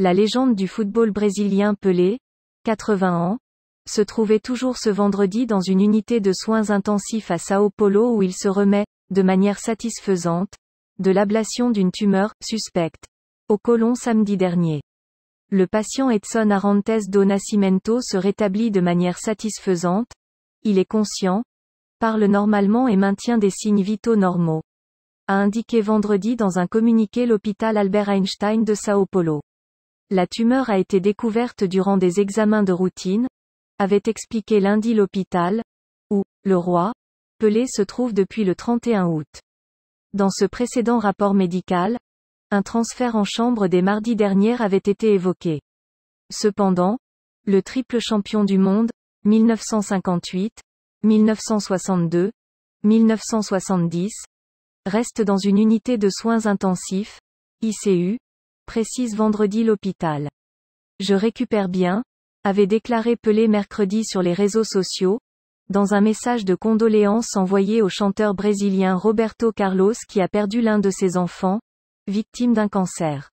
La légende du football brésilien Pelé, 80 ans, se trouvait toujours ce vendredi dans une unité de soins intensifs à Sao Paulo où il se remet, de manière satisfaisante, de l'ablation d'une tumeur, suspecte, au colon samedi dernier. Le patient Edson Arantes do Nascimento se rétablit de manière satisfaisante, il est conscient, parle normalement et maintient des signes vitaux normaux. A indiqué vendredi dans un communiqué l'hôpital Albert Einstein de Sao Paulo. La tumeur a été découverte durant des examens de routine, avait expliqué lundi l'hôpital, où, le roi, Pelé se trouve depuis le 31 août. Dans ce précédent rapport médical, un transfert en chambre des mardis dernières avait été évoqué. Cependant, le triple champion du monde, 1958, 1962, 1970, reste dans une unité de soins intensifs, ICU, précise vendredi l'hôpital. Je récupère bien, avait déclaré Pelé mercredi sur les réseaux sociaux, dans un message de condoléances envoyé au chanteur brésilien Roberto Carlos qui a perdu l'un de ses enfants, victime d'un cancer.